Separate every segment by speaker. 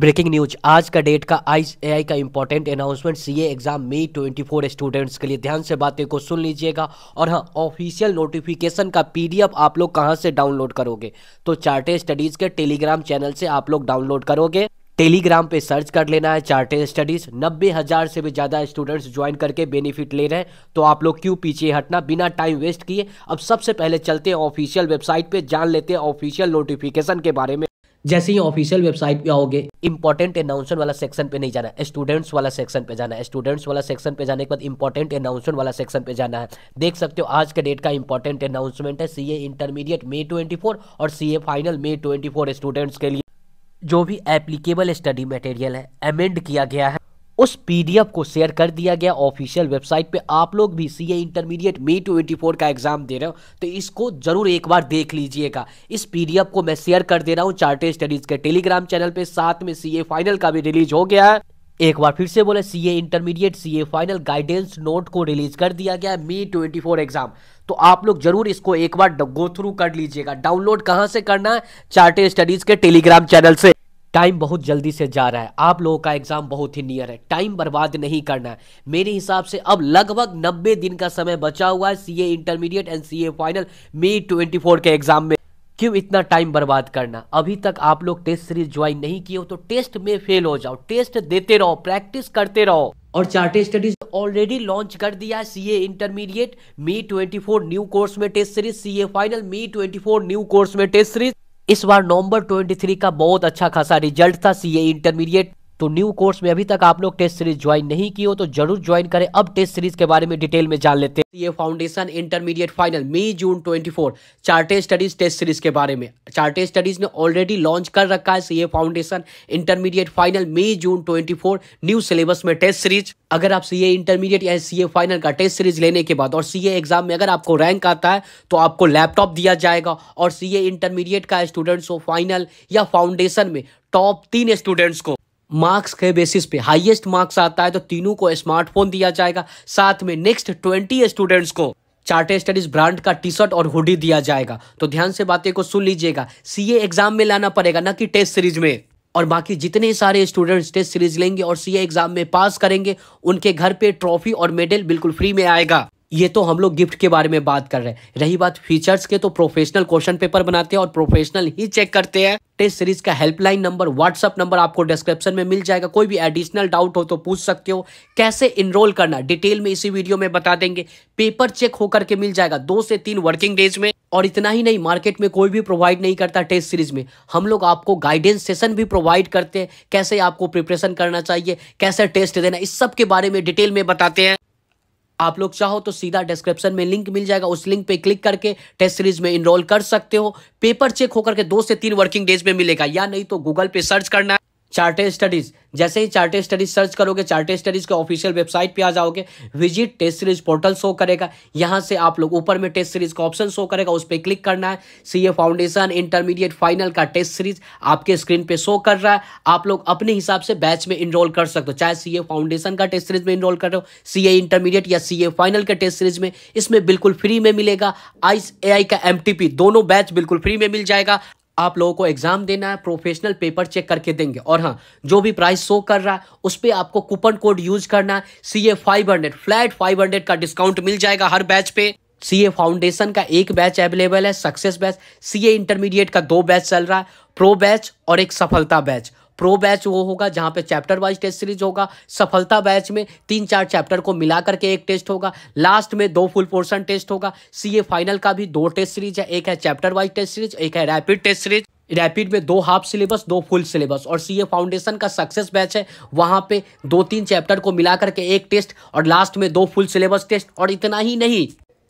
Speaker 1: breaking news आज का date का आई आई का important announcement CA exam May 24 students के लिए ध्यान से बातें को सुन लीजिएगा और हाँ ऑफिशियल नोटिफिकेशन का पीडीएफ आप लोग कहाँ से डाउनलोड करोगे तो चार्टे स्टडीज के टेलीग्राम चैनल से आप लोग डाउनलोड करोगे टेलीग्राम पे सर्च कर लेना है चार्टे स्टडीज नब्बे हज़ार से भी ज़्यादा स्टूडेंट्स ज्वाइन करके बेनिफिट ले रहे हैं तो आप लोग क्यों पीछे हटना बिना टाइम वेस्ट किए अब सबसे पहले चलते हैं ऑफिशियल वेबसाइट पे जान लेते हैं ऑफिशियल नोटिफिकेशन के बारे में जैसे ही ऑफिशियल वेबसाइट पे आओगे इंपॉर्टेंट अनाउंसमेंट वाला सेक्शन पे नहीं जाना है स्टूडेंट्स वाला सेक्शन पे जाना है स्टूडेंट्स वाला सेक्शन पे जाने के बाद इंपॉर्टेंट अनाउंसमेंट वाला सेक्शन पे जाना है देख सकते हो आज के डेट का इंपॉर्टेंट अनाउंसमेंट है ए इंटरमीडिएट मे फोर और A final May four students के लिए जो भी एप्लीकेबल स्टडी मटेरियल है अमेंड किया गया है उस पीडीएफ को शेयर कर दिया गया ऑफिशियल वेबसाइट पे आप लोग भी सी इंटरमीडिएट मे ट्वेंटी का एग्जाम दे रहे हो तो इसको जरूर एक बार देख लीजिएगा इस पीडीएफ को मैं शेयर कर दे रहा हूँ चार्टे स्टडीज के टेलीग्राम चैनल पे साथ में सी फाइनल का भी रिलीज हो गया है एक बार फिर से बोले CA intermediate CA final guidance note को रिलीज कर दिया गया है मे ट्वेंटी फोर एग्जाम तो आप लोग जरूर इसको एक बार गो थ्रू कर लीजिएगा डाउनलोड कहां से करना है चार्टे स्टडीज के टेलीग्राम चैनल से टाइम बहुत जल्दी से जा रहा है आप लोगों का एग्ज़ाम बहुत ही नियर है टाइम बर्बाद नहीं करना है मेरे हिसाब से अब लगभग नब्बे दिन का समय बचा हुआ है CA intermediate and CA final मई 24 के एग्ज़ाम में क्यों इतना टाइम बर्बाद करना अभी तक आप लोग टेस्ट सीरीज ज्वाइन नहीं किए हो तो टेस्ट में फेल हो जाओ टेस्ट देते रहो प्रैक्टिस करते रहो और चार्टे स्टडीज ऑलरेडी लॉन्च कर दिया है CA intermediate May 24 new course में test series CA final May 24 new course में टेस्ट सीरीज इस बार नवंबर 23 का बहुत अच्छा खासा रिजल्ट था सीए इंटरमीडिएट तो न्यू कोर्स में अभी तक आप लोग टेस्ट सीरीज ज्वाइन नहीं की हो तो जरूर ज्वाइन करें अब टेस्ट सीरीज के बारे में डिटेल में जान लेते हैं ये फाउंडेशन इंटरमीडिएट फाइनल मई जून 24 for Chartered Studies test series के बारे में चार्टेड स्टडीज ने ऑलरेडी लॉन्च कर रखा है सीए फाउंडेशन इंटरमीडिएट फाइनल मई जून ट्वेंटी न्यू सिलेबस में टेस्ट सीरीज अगर आप सीए इंटरमीडिएट या सीए फाइनल का टेस्ट सीरीज लेने के बाद और सीए एग्जाम में अगर आपको रैंक आता है तो आपको लैपटॉप दिया जाएगा और सीए इंटरमीडिएट का स्टूडेंट्स हो फाइनल या फाउंडेशन में टॉप तीन स्टूडेंट्स को मार्क्स के बेसिस पे हाईएस्ट मार्क्स आता है तो तीनों को स्मार्टफोन दिया जाएगा साथ में नेक्स्ट ट्वेंटी स्टूडेंट्स को चार्टे स्टडीज ब्रांड का टी शर्ट और हुडी दिया जाएगा तो ध्यान से बातें को सुन लीजिएगा सीए एग्जाम में लाना पड़ेगा ना कि टेस्ट सीरीज में और बाकी जितने सारे स्टूडेंट्स टेस्ट सीरीज लेंगे और सीए एग्जाम में पास करेंगे उनके घर पे ट्रॉफी और मेडल बिल्कुल फ्री में आएगा ये तो हम लोग गिफ्ट के बारे में बात कर रहे हैं रही बात फीचर्स के तो प्रोफेशनल क्वेश्चन पेपर बनाते हैं और प्रोफेशनल ही चेक करते हैं टेस्ट सीरीज का हेल्पलाइन नंबर व्हाट्सअप नंबर आपको डिस्क्रिप्शन में मिल जाएगा कोई भी एडिशनल डाउट हो तो पूछ सकते हो कैसे इनरोल करना डिटेल में इसी वीडियो में बता देंगे पेपर चेक होकर के मिल जाएगा दो से तीन वर्किंग डेज में और इतना ही नहीं मार्केट में कोई भी प्रोवाइड नहीं करता टेस्ट सीरीज में हम लोग आपको गाइडेंस सेशन भी प्रोवाइड करते हैं कैसे आपको प्रिपरेशन करना चाहिए कैसे टेस्ट देना इस सब के बारे में डिटेल में बताते हैं आप लोग चाहो तो सीधा डिस्क्रिप्शन में लिंक मिल जाएगा उस लिंक पे क्लिक करके टेस्ट सीरीज में इनरोल कर सकते हो पेपर चेक होकर के दो से तीन वर्किंग डेज में मिलेगा या नहीं तो गूगल पे सर्च करना है चार्टेड स्टडीज़ जैसे ही चार्टेड स्टडीज़ सर्च करोगे चार्टेड स्टडीज़ के ऑफिशियल वेबसाइट पे आ जाओगे visit test series portal show करेगा यहाँ से आप लोग ऊपर में टेस्ट सीरीज का ऑप्शन शो करेगा उस पर क्लिक करना है C A foundation intermediate final का टेस्ट सीरीज आपके स्क्रीन पे शो कर रहा है आप लोग अपने हिसाब से बैच में इनरोल कर सकते हो चाहे सी ए फाउंडेशन का टेस्ट सीरीज में इनरोल कर रहे हो सी ए इंटरमीडिएट या सी ए फाइनल के टेस्ट सीरीज में इसमें बिल्कुल फ्री में मिलेगा आई ए आई का एम दोनों बैच बिल्कुल फ्री में मिल जाएगा आप लोगों को एग्जाम देना है प्रोफेशनल पेपर चेक करके देंगे और हाँ जो भी प्राइस शो कर रहा है उस पर आपको कूपन कोड यूज करना है C A five hundred flat five hundred का डिस्काउंट मिल जाएगा हर बैच पे सी ए फाउंडेशन का एक बैच अवेलेबल है success batch C A intermediate का दो बैच चल रहा है प्रो बैच और एक सफलता बैच प्रो बैच वो होगा जहाँ पे चैप्टर वाइज टेस्ट सीरीज होगा सफलता बैच में तीन चार चैप्टर को मिला करके एक टेस्ट होगा लास्ट में दो फुल पोर्सन टेस्ट होगा सी फाइनल का भी दो टेस्ट सीरीज है एक है चैप्टर वाइज टेस्ट सीरीज एक है रैपिड टेस्ट सीरीज रैपिड में दो हाफ सिलेबस दो फुल सिलेबस और सीए फाउंडेशन का सक्सेस बैच है वहाँ पे दो तीन चैप्टर को मिला करके एक टेस्ट और लास्ट में दो फुल सिलेबस टेस्ट और इतना ही नहीं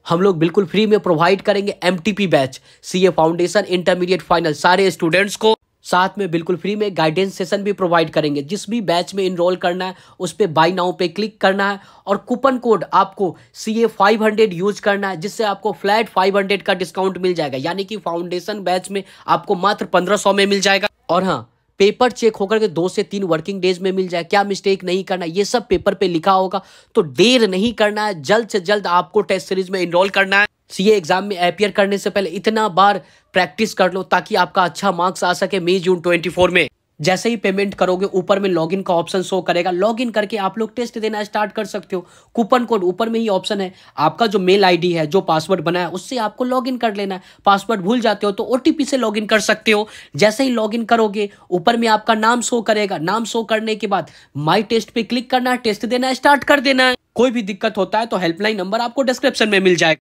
Speaker 1: हम लोग बिल्कुल फ्री में प्रोवाइड करेंगे M batch C foundation intermediate final सारे स्टूडेंट्स को साथ में बिल्कुल फ्री में गाइडेंस सेशन भी प्रोवाइड करेंगे जिस भी बैच में इनरोल करना है उस पर बाई नाउ पे क्लिक करना है और कूपन कोड आपको C A five hundred use करना है जिससे आपको फ्लैट फाइव हंड्रेड का डिस्काउंट मिल जाएगा यानी कि फाउंडेशन बैच में आपको मात्र पंद्रह सौ में मिल जाएगा और हाँ पेपर चेक होकर के दो से तीन वर्किंग डेज में मिल जाए क्या मिस्टेक नहीं करना ये सब पेपर पे लिखा होगा तो देर नहीं करना है जल्द से जल्द आपको टेस्ट सीरीज में इनरोल करना है सीए एग्जाम में अपियर करने से पहले इतना बार प्रैक्टिस कर लो ताकि आपका अच्छा मार्क्स आ सके मई जून 24 में जैसे ही पेमेंट करोगे ऊपर में लॉगिन का ऑप्शन शो करेगा लॉगिन करके आप लोग टेस्ट देना स्टार्ट कर सकते हो कूपन कोड ऊपर में ही ऑप्शन है आपका जो मेल आईडी है जो पासवर्ड बना है उससे आपको लॉगिन कर लेना है पासवर्ड भूल जाते हो तो ओटीपी से लॉगिन कर सकते हो जैसे ही लॉगिन करोगे ऊपर में आपका नाम शो करेगा नाम शो करने के बाद माई टेस्ट पे क्लिक करना है टेस्ट देना स्टार्ट कर देना है कोई भी दिक्कत होता है तो हेल्पलाइन नंबर आपको डिस्क्रिप्शन में मिल जाएगा